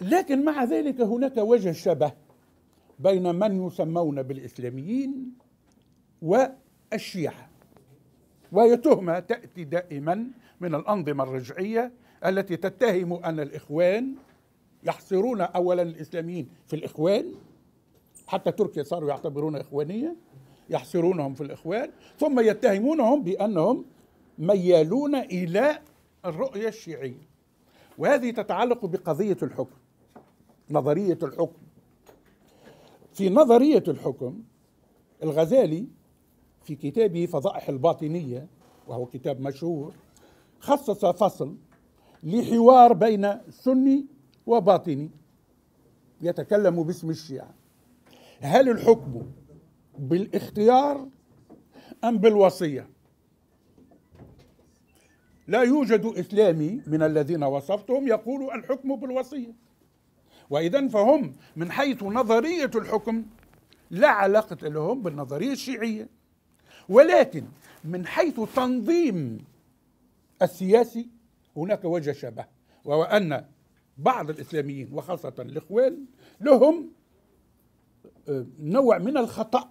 لكن مع ذلك هناك وجه شبه بين من يسمون بالإسلاميين والشيعة وهي تهمة تأتي دائما من الأنظمة الرجعية التي تتهم أن الإخوان يحصرون أولا الإسلاميين في الإخوان حتى تركيا صاروا يعتبرون إخوانية يحصرونهم في الإخوان ثم يتهمونهم بأنهم ميالون إلى الرؤية الشيعية وهذه تتعلق بقضية الحكم نظرية الحكم في نظرية الحكم الغزالي في كتابه فضائح الباطنية وهو كتاب مشهور خصص فصل لحوار بين سني وباطني يتكلم باسم الشيعة هل الحكم بالاختيار أم بالوصية لا يوجد إسلامي من الذين وصفتهم يقول الحكم بالوصية وإذا فهم من حيث نظرية الحكم لا علاقة لهم بالنظرية الشيعية ولكن من حيث تنظيم السياسي هناك وجه شبه وهو أن بعض الإسلاميين وخاصة الإخوان لهم آه، نوع من الخطأ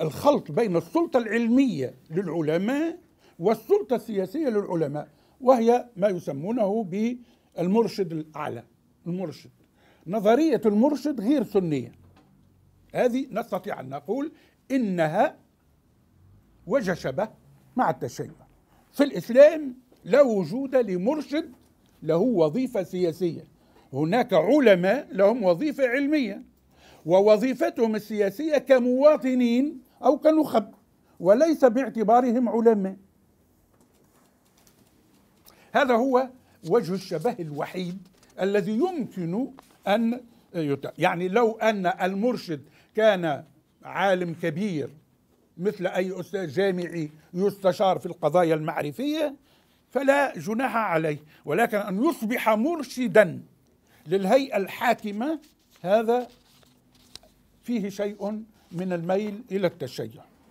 الخلط بين السلطة العلمية للعلماء والسلطة السياسية للعلماء وهي ما يسمونه بالمرشد الأعلى المرشد نظرية المرشد غير سنية هذه نستطيع أن نقول إنها وجه شبه مع التشيع في الإسلام لا وجود لمرشد له وظيفة سياسية هناك علماء لهم وظيفة علمية ووظيفتهم السياسية كمواطنين أو كنخب وليس باعتبارهم علماء هذا هو وجه الشبه الوحيد الذي يمكن أن يتع... يعني لو أن المرشد كان عالم كبير مثل أي أستاذ جامعي يستشار في القضايا المعرفية فلا جناح عليه ولكن أن يصبح مرشدا للهيئة الحاكمة هذا فيه شيء من الميل إلى التشيع